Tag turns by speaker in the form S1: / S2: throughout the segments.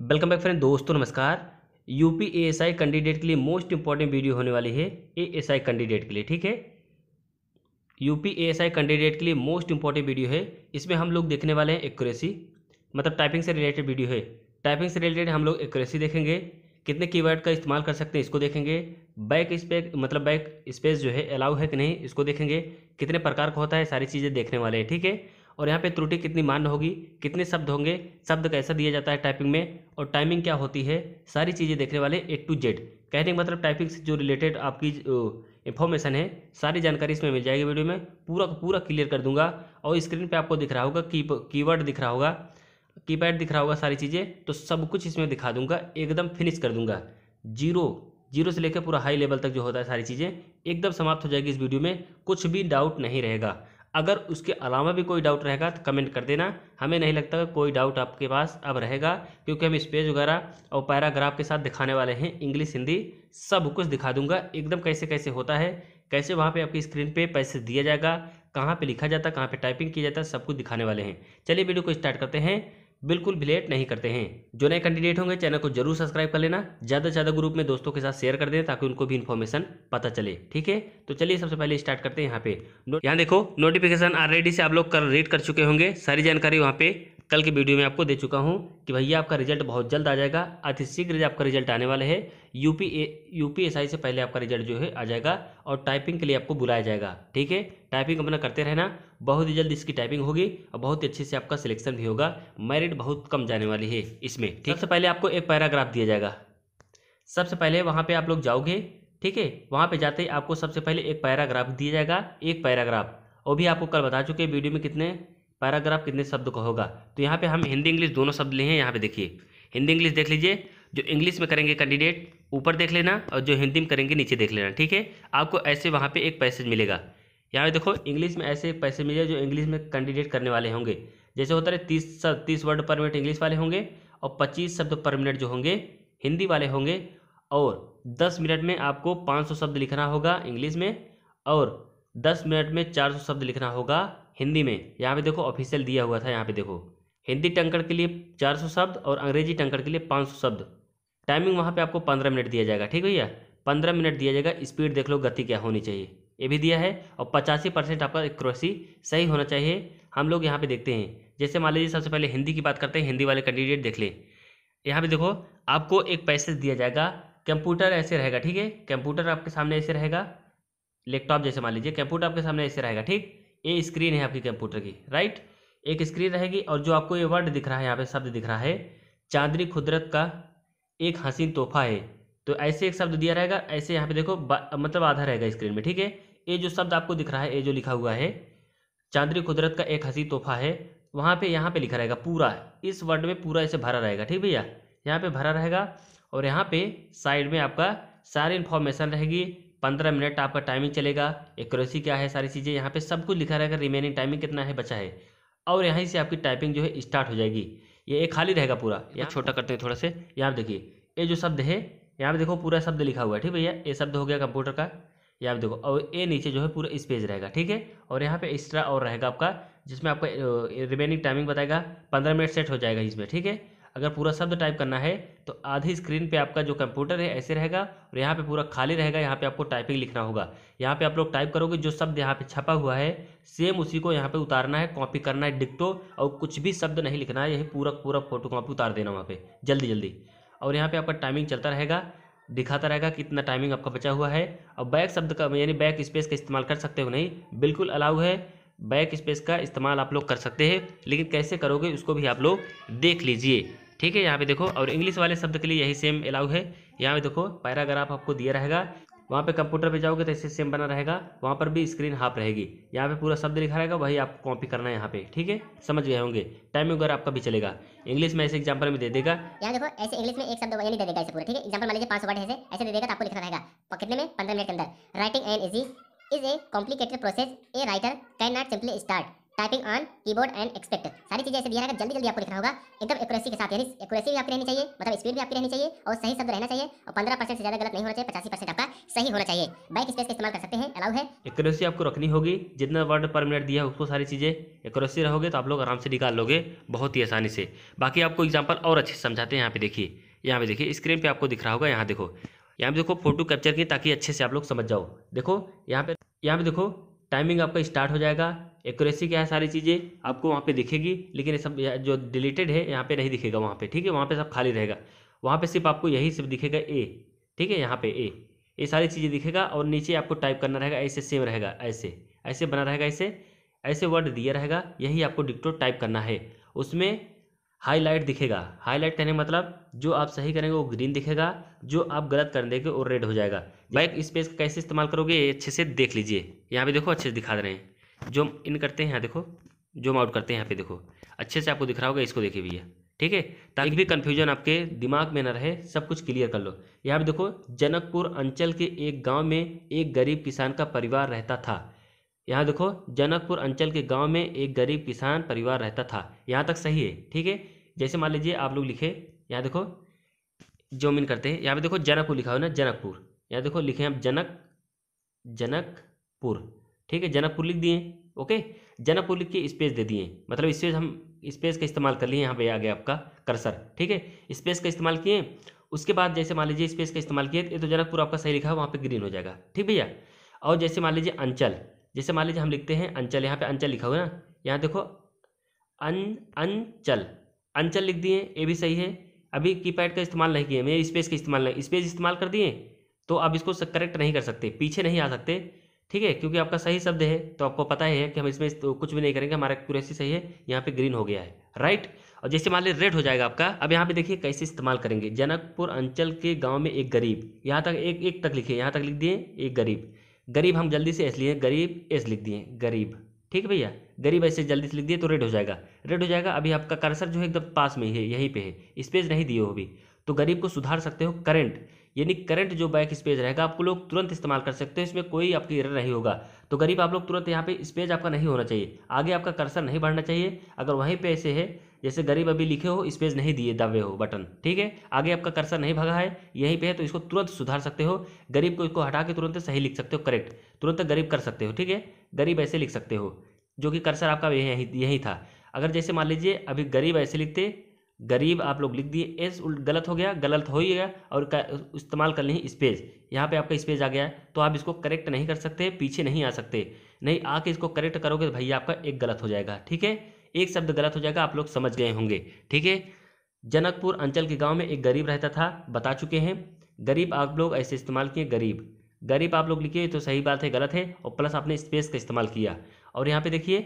S1: welcome back friend दोस्तों नमस्कार UP ASI candidate के लिए मोस्ट इंपॉर्टेंट वीडियो होने वाली है एएसआई कैंडिडेट के लिए ठीक है यूपी एएसआई कैंडिडेट के लिए मोस्ट इंपॉर्टेंट वीडियो है इसमें हम लोग देखने वाले हैं एक्यूरेसी मतलब टाइपिंग से रिलेटेड वीडियो है टाइपिंग से रिलेटेड हम लोग एक्यूरेसी देखेंगे कितने कीवर्ड का इस्तेमाल कर सकते हैं इसको देखेंगे बैक स्पेस मतलब बैक स्पेस जो है अलाउ है कि नहीं इसको देखेंगे कितने प्रकार का होता है सारी चीज़ें देखने वाले हैं ठीक है और यहाँ पे त्रुटि कितनी मान्य होगी कितने शब्द होंगे शब्द कैसा दिया जाता है टाइपिंग में और टाइमिंग क्या होती है सारी चीज़ें देखने वाले ए टू जेड कहने का मतलब टाइपिंग से जो रिलेटेड आपकी इन्फॉर्मेशन है सारी जानकारी इसमें मिल जाएगी वीडियो में पूरा पूरा क्लियर कर दूंगा और स्क्रीन पर आपको दिख रहा होगा की कीवर्ड दिख रहा होगा पैड दिख रहा होगा सारी चीज़ें तो सब कुछ इसमें दिखा दूंगा एकदम फिनिश कर दूंगा जीरो जीरो से लेकर पूरा हाई लेवल तक जो होता है सारी चीज़ें एकदम समाप्त हो जाएगी इस वीडियो में कुछ भी डाउट नहीं रहेगा अगर उसके अलावा भी कोई डाउट रहेगा तो कमेंट कर देना हमें नहीं लगता कि कोई डाउट आपके पास अब रहेगा क्योंकि हम स्पेज वगैरह और पैराग्राफ के साथ दिखाने वाले हैं इंग्लिश हिंदी सब कुछ दिखा दूंगा एकदम कैसे कैसे होता है कैसे वहाँ पे आपकी स्क्रीन पे पैसे दिया जाएगा कहाँ पे लिखा जाता है कहाँ पर टाइपिंग किया जाता है सब कुछ दिखाने वाले हैं चलिए वीडियो को स्टार्ट करते हैं बिल्कुल भी लेट नहीं करते हैं जो नए कैंडिडेट होंगे चैनल को जरूर सब्सक्राइब कर लेना ज़्यादा से ज़्यादा ग्रुप में दोस्तों के साथ शेयर कर दें ताकि उनको भी इन्फॉर्मेशन पता चले ठीक है तो चलिए सबसे पहले स्टार्ट करते हैं यहाँ पे यहाँ देखो नोटिफिकेशन ऑलरेडी से आप लोग कर रीड कर चुके होंगे सारी जानकारी वहाँ पे कल के वीडियो में आपको दे चुका हूँ कि भैया आपका रिजल्ट बहुत जल्द आ जाएगा अतिशीघ्र आपका रिजल्ट आने वाला है यूपी यूपीएसआई से पहले आपका रिजल्ट जो है आ जाएगा और टाइपिंग के लिए आपको बुलाया जाएगा ठीक है टाइपिंग अपना करते रहना बहुत ही जल्द इसकी टाइपिंग होगी और बहुत ही अच्छे से आपका सिलेक्शन भी होगा मेरिट बहुत कम जाने वाली है इसमें ठीक सबसे पहले आपको एक पैराग्राफ दिया जाएगा सबसे पहले वहाँ पर आप लोग जाओगे ठीक है वहाँ पर जाते ही आपको सबसे पहले एक पैराग्राफ दिया जाएगा एक पैराग्राफ वो भी आपको कल बता चुके वीडियो में कितने पैराग्राफ कितने शब्द का होगा तो यहाँ पे हम हिंदी इंग्लिश दोनों शब्द लिए हैं यहाँ पे देखिए हिंदी इंग्लिश देख लीजिए जो इंग्लिश में करेंगे कैंडिडेट ऊपर देख लेना और जो हिंदी में करेंगे नीचे देख लेना ठीक है आपको ऐसे वहाँ पे एक पैसेज मिलेगा यहाँ पे देखो इंग्लिश में ऐसे एक पैसेज मिलेगा जो इंग्लिश में कैंडिडेट करने वाले होंगे जैसे होता है तीस तीस वर्ड पर मिनट इंग्लिश वाले होंगे और पच्चीस शब्द पर मिनट जो होंगे हिंदी वाले होंगे और दस मिनट में आपको पाँच सौ शब्द लिखना होगा इंग्लिश में और दस मिनट में चार सौ शब्द लिखना होगा हिंदी में यहाँ पे देखो ऑफिशियल दिया हुआ था यहाँ पे देखो हिंदी टंकर के लिए 400 शब्द और अंग्रेजी टंकर के लिए 500 शब्द टाइमिंग वहाँ पे आपको 15 मिनट दिया जाएगा ठीक भैया 15 मिनट दिया जाएगा स्पीड देख लो गति क्या होनी चाहिए ये भी दिया है और पचासी परसेंट आपका एक्रोसी सही होना चाहिए हम लोग यहाँ पर देखते हैं जैसे मान लीजिए सबसे पहले हिंदी की बात करते हैं हिंदी वाले कैंडिडेट देख लें यहाँ पर देखो आपको एक पैसेज दिया जाएगा कंप्यूटर ऐसे रहेगा ठीक है कंप्यूटर आपके सामने ऐसे रहेगा लैपटॉप जैसे मान लीजिए कंप्यूटर आपके सामने ऐसे रहेगा ठीक ये स्क्रीन है आपकी कंप्यूटर की राइट एक स्क्रीन रहेगी और जो आपको ये वर्ड दिख रहा है यहाँ पे शब्द दिख रहा है चांदनी खुदरत का एक हसीन तोहफा है तो ऐसे एक शब्द दिया रहेगा ऐसे यहाँ पे देखो मतलब आधा रहेगा स्क्रीन में ठीक है ये जो शब्द आपको दिख रहा है ये जो लिखा हुआ है चांदनी खुदरत का एक हसीन तोहफा है वहाँ पर यहाँ पे लिखा रहेगा पूरा इस वर्ड में पूरा इसे भरा रहेगा ठीक भैया यहाँ पे भरा रहेगा और यहाँ पे साइड में आपका सारी इन्फॉर्मेशन रहेगी पंद्रह मिनट आपका टाइमिंग चलेगा एक्यूरेसी क्या है सारी चीज़ें यहाँ पे सब कुछ लिखा रहेगा रिमेनिंग टाइमिंग कितना है बचा है और यहाँ से आपकी टाइपिंग जो है स्टार्ट हो जाएगी ये एक खाली रहेगा पूरा तो यहाँ छोटा करते हैं थोड़ा से यहाँ देखिए ये जो शब्द है यहाँ पर देखो पूरा शब्द लिखा हुआ है ठीक भैया ये शब्द हो गया कंप्यूटर का यहाँ पर देखो और ये नीचे जो है पूरा स्पेज रहेगा ठीक है और यहाँ पे एक्स्ट्रा और रहेगा आपका जिसमें आपका रिमेनिंग टाइमिंग बताएगा पंद्रह मिनट सेट हो जाएगा इसमें ठीक है अगर पूरा शब्द टाइप करना है तो आधी स्क्रीन पे आपका जो कंप्यूटर है ऐसे रहेगा और यहाँ पे पूरा खाली रहेगा यहाँ पे आपको टाइपिंग लिखना होगा यहाँ पे आप लोग टाइप करोगे जो शब्द यहाँ पे छपा हुआ है सेम उसी को यहाँ पे उतारना है कॉपी करना है डिक्टो और कुछ भी शब्द नहीं लिखना है यही पूरा पूरा फोटो कॉपी उतार देना वहाँ पर जल्दी जल्दी और यहाँ पर आपका टाइमिंग चलता रहेगा दिखाता रहेगा कि इतना टाइमिंग आपका बचा हुआ है और बैक शब्द का यानी बैक स्पेस का इस्तेमाल कर सकते हो नहीं बिल्कुल अलाउ है बैक स्पेस का इस्तेमाल आप लोग कर सकते हैं लेकिन कैसे करोगे उसको भी आप लोग देख लीजिए ठीक है यहाँ पे देखो और इंग्लिश वाले शब्द के लिए यही सेम अलाउ है यहाँ पे देखो पैराग्राफ आपको दिया रहेगा वहाँ पे कंप्यूटर पे जाओगे तो ऐसे सेम बना रहेगा वहाँ पर भी स्क्रीन हाफ रहेगी यहाँ पे पूरा शब्द लिखा रहेगा वही आपको कॉपी करना है यहाँ पे ठीक है समझ गए होंगे टाइम वगैरह आपका भी चलेगा इंग्लिश में ऐसे एग्जाम्पल में दे देगा यहाँ देखो ऐसे इंग्लिश में एक शब्द वही दे देगा ऐसे पूरा ठीक है एग्जाम्पल मान लीजिए पांच वर्ड ऐसे ऐसे दे देगा तो आपको लिखना रहेगा कितने में पंद्रह मिनट के अंदर writing an essay is a complicated process a writer can not simply start typing on keyboard and expect सारी चीजें ऐसे दिया रहेगा जल्दी जल्दी आपको लिखना होगा एकदम एक्यूरेसी के साथ यानी एक्यूरेसी भी आपकी रहनी चाहिए मतलब स्पीड भी आपकी रहनी चाहिए और सही शब्द रहना चाहिए और पंद्रह परसेंट से ज्यादा गलत नहीं होना चाहिए पचासी परसेंट आपका सही होना चाहिए बाइक स्पेस का इस्तेमाल कर सकते हैं अलाउ है एक्यूरेसी आपको रखनी होगी जितना वर्ड पर मिनट दिया है उसको सारी चीजें एक्यूरेसी रहोगे तो आप लोग आराम से निकाल लोगे बहुत ही आसानी से बाकी आपको एग्जाम्पल और अच्छे समझाते हैं यहाँ पे देखिए यहाँ पे देखिए स्क्रीन पर आपको दिख रहा होगा यहाँ देखो यहाँ पे देखो फोटो कैप्चर की ताकि अच्छे से आप लोग समझ जाओ देखो यहाँ पे यहाँ पे देखो टाइमिंग आपका स्टार्ट हो जाएगा एक्यूरेसी क्या है सारी चीज़ें आपको वहाँ पे दिखेगी लेकिन ये सब जो डिलीटेड है यहाँ पे नहीं दिखेगा वहाँ पे ठीक है वहाँ पे सब खाली रहेगा वहाँ पे सिर्फ आपको यही सिर्फ दिखेगा ए ठीक है यहाँ पे ए ये सारी चीज़ें दिखेगा और नीचे आपको टाइप करना रहेगा ऐसे सेम रहेगा ऐसे ऐसे बना रहेगा ऐसे ऐसे वर्ड दिया रहेगा यही आपको डिक्टो टाइप करना है उसमें हाईलाइट दिखेगा हाईलाइट का मतलब जो आप सही करेंगे वो ग्रीन दिखेगा जो आप गलत कर देंगे वो रेड हो जाएगा बाइक स्पेस का कैसे इस्तेमाल करोगे अच्छे से देख लीजिए यहाँ पे देखो अच्छे से दिखा दे रहे हैं जूम इन करते हैं यहाँ देखो जूम आउट करते हैं यहाँ पे देखो अच्छे से आपको दिख रहा होगा इसको देखिए भैया ठीक है ताकि भी कन्फ्यूजन आपके दिमाग में ना रहे सब कुछ क्लियर कर लो यहाँ पे देखो जनकपुर अंचल के एक गाँव में एक गरीब किसान का परिवार रहता था यहाँ देखो जनकपुर अंचल के गांव में एक गरीब किसान परिवार रहता था यहाँ तक सही है ठीक है जैसे मान लीजिए आप लोग लिखे यहाँ देखो मिन करते हैं यहाँ पे देखो जनकपुर लिखा हो ना जनकपुर यहाँ देखो लिखे आप जनक जनकपुर ठीक है जनकपुर लिख दिए ओके जनकपुर लिख के स्पेस दे दिए मतलब स्पेस हम स्पेस का इस्तेमाल कर लिए यहाँ पे आ गया आपका कर्सर ठीक है स्पेस का इस्तेमाल किए उसके बाद जैसे मान लीजिए स्पेस का इस्तेमाल किए तो जनकपुर आपका सही लिखा है वहाँ पर ग्रीन हो जाएगा ठीक भैया और जैसे मान लीजिए अंचल जैसे मान लीजिए हम लिखते हैं अंचल यहाँ पर अंचल लिखा हुआ है ना यहाँ देखो अन अंचल अंचल लिख दिए ये भी सही है अभी कीपैड का इस्तेमाल नहीं किए मैं स्पेस का इस्तेमाल नहीं स्पेस इस्तेमाल कर दिए तो आप इसको करेक्ट नहीं कर सकते पीछे नहीं आ सकते ठीक है क्योंकि आपका सही शब्द है तो आपको पता ही है कि हम इसमें तो कुछ भी नहीं करेंगे हमारा एक्यूरेसी सही है यहाँ पे ग्रीन हो गया है राइट और जैसे मान लीजिए रेड हो जाएगा आपका अब यहाँ पे देखिए कैसे इस्तेमाल करेंगे जनकपुर अंचल के गांव में एक गरीब यहाँ तक एक एक तक लिखिए यहाँ तक लिख दिए एक गरीब गरीब हम जल्दी से ऐसे लिए गरीब एस लिख दिए गरीब ठीक है भैया गरीब ऐसे जल्दी से लिख दिए तो रेड हो जाएगा रेड हो जाएगा अभी आपका कर्सर जो है एकदम पास में ही है यहीं पर है स्पेस नहीं दिए हो अभी तो गरीब को सुधार सकते हो करेंट यानी करंट जो बैक स्पेज रहेगा आप लोग तुरंत इस्तेमाल कर सकते हो इसमें कोई आपकी एरर नहीं होगा तो गरीब आप लोग तुरंत यहाँ पे स्पेज आपका नहीं होना चाहिए आगे आपका कर्सर नहीं बढ़ना चाहिए अगर वहीं पे ऐसे है जैसे गरीब अभी लिखे हो स्पेज नहीं दिए दबे हो बटन ठीक है आगे आपका कर्सर नहीं भगा है यहीं पे है तो इसको तुरंत सुधार सकते हो गरीब को इसको हटा के तुरंत सही लिख सकते हो करेक्ट तुरंत गरीब कर सकते हो ठीक है गरीब ऐसे लिख सकते हो जो कि कर्सर आपका यही यही था अगर जैसे मान लीजिए अभी गरीब ऐसे लिखते गरीब आप लोग लिख दिए एस गलत हो गया गलत हो ही गया और इस्तेमाल कर लें स्पेस यहाँ पे आपका स्पेस आ गया है तो आप इसको करेक्ट नहीं कर सकते पीछे नहीं आ सकते नहीं आके इसको करेक्ट करोगे तो भैया आपका एक गलत हो जाएगा ठीक है एक शब्द गलत हो जाएगा आप लोग समझ गए होंगे ठीक है जनकपुर अंचल के गाँव में एक गरीब रहता था बता चुके हैं गरीब आप लोग ऐसे इस्तेमाल किए गरीब गरीब आप लोग लिखिए तो सही बात है गलत है और प्लस आपने स्पेस का इस्तेमाल किया और यहाँ पे देखिए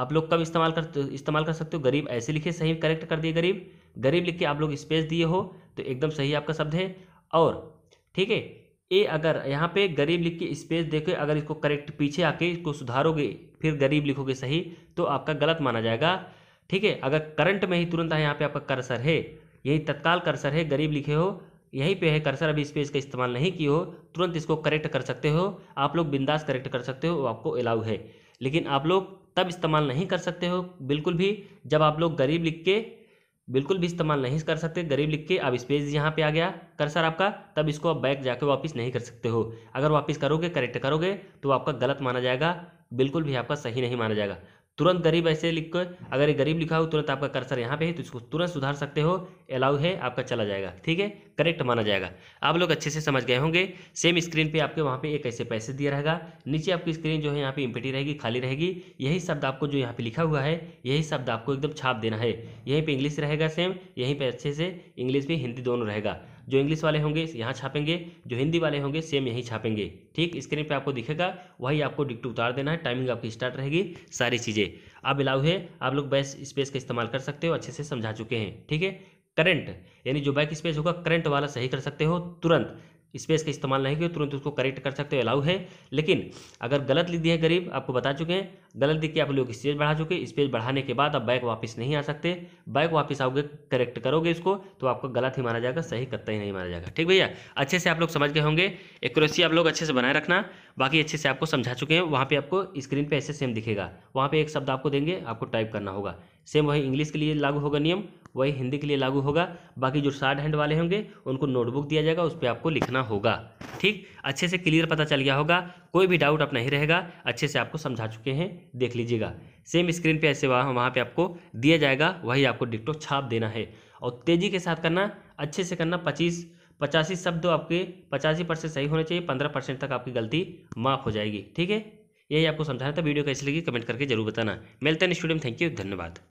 S1: आप लोग कब इस्तेमाल कर इस्तेमाल कर सकते हो गरीब ऐसे लिखे सही करेक्ट कर दिए गरीब गरीब लिख के आप लोग स्पेस दिए हो तो एकदम सही आपका शब्द है और ठीक है ए अगर यहाँ पे गरीब लिख के स्पेस देखो अगर इसको करेक्ट पीछे आके इसको सुधारोगे फिर गरीब लिखोगे सही तो आपका गलत माना जाएगा ठीक है अगर करंट में ही तुरंत यहाँ पे आपका कर्सर है यही तत्काल कर्सर है गरीब लिखे हो यहीं पे है कर्सर अभी स्पेस का इस्तेमाल नहीं किए हो तुरंत इसको करेक्ट कर सकते हो आप लोग बिंदास करेक्ट कर सकते हो वो आपको अलाउ है लेकिन आप लोग तब इस्तेमाल नहीं कर सकते हो बिल्कुल भी जब आप लोग गरीब लिख के बिल्कुल भी इस्तेमाल नहीं कर सकते गरीब लिख के अब स्पेस यहाँ पे आ गया कर्सर आपका तब इसको आप बैक जाके वापस नहीं कर सकते हो अगर वापस करोगे करेक्ट करोगे तो आपका गलत माना जाएगा बिल्कुल भी आपका सही नहीं माना जाएगा तुरंत गरीब ऐसे लिख कर अगर ये गरीब लिखा हो तुरंत आपका कर्सर यहाँ पे है तो इसको तुरंत सुधार सकते हो अलाउ है आपका चला जाएगा ठीक है करेक्ट माना जाएगा आप लोग अच्छे से समझ गए होंगे सेम स्क्रीन पे आपके वहाँ पे एक ऐसे पैसे दिया रहेगा नीचे आपकी स्क्रीन जो है यहाँ पे इम्पिटी रहेगी खाली रहेगी यही शब्द आपको जो यहाँ पे लिखा हुआ है यही शब्द आपको एकदम छाप देना है यहीं पर इंग्लिश रहेगा सेम यहीं पर अच्छे से इंग्लिश भी हिंदी दोनों रहेगा जो इंग्लिश वाले होंगे यहाँ छापेंगे जो हिंदी वाले होंगे सेम यहीं छापेंगे ठीक स्क्रीन पे आपको दिखेगा वही आपको डिक्ट उतार देना है टाइमिंग आपकी स्टार्ट रहेगी सारी चीज़ें अब अलाउ है आप लोग बैस स्पेस का इस्तेमाल कर सकते हो अच्छे से समझा चुके हैं ठीक है करंट यानी जो बैक स्पेस होगा करंट वाला सही कर सकते हो तुरंत स्पेस का इस्तेमाल नहीं किया तुरंत उसको करेक्ट कर सकते हो अलाउ है लेकिन अगर गलत लिख दिया है गरीब आपको बता चुके हैं गलत लिख के आप लोग स्पेस बढ़ा चुके हैं स्पेस बढ़ाने के बाद आप बैक वापस नहीं आ सकते बैक वापस आओगे करेक्ट करोगे इसको तो आपको गलत ही माना जाएगा सही कत्ता ही नहीं माना जाएगा ठीक भैया अच्छे से आप लोग समझ गए होंगे एक्यूरेसी आप लोग अच्छे से बनाए रखना बाकी अच्छे से आपको समझा चुके हैं वहाँ पर आपको स्क्रीन पर ऐसे सेम दिखेगा वहाँ पर एक शब्द आपको देंगे आपको टाइप करना होगा सेम वही इंग्लिश के लिए लागू होगा नियम वही हिंदी के लिए लागू होगा बाकी जो शार्ट हैंड वाले होंगे उनको नोटबुक दिया जाएगा उस पर आपको लिखना होगा ठीक अच्छे से क्लियर पता चल गया होगा कोई भी डाउट आप नहीं रहेगा अच्छे से आपको समझा चुके हैं देख लीजिएगा सेम स्क्रीन पर ऐसे वहाँ वहाँ पर आपको दिया जाएगा वही आपको डिक्टो छाप देना है और तेज़ी के साथ करना अच्छे से करना पच्चीस पचासी शब्द आपके पचासी परसेंट सही होने चाहिए पंद्रह परसेंट तक आपकी गलती माफ़ हो जाएगी ठीक है यही आपको समझाना था वीडियो कैसी लगी कमेंट करके जरूर बताना मिलते हैं स्टूडियम थैंक यू धन्यवाद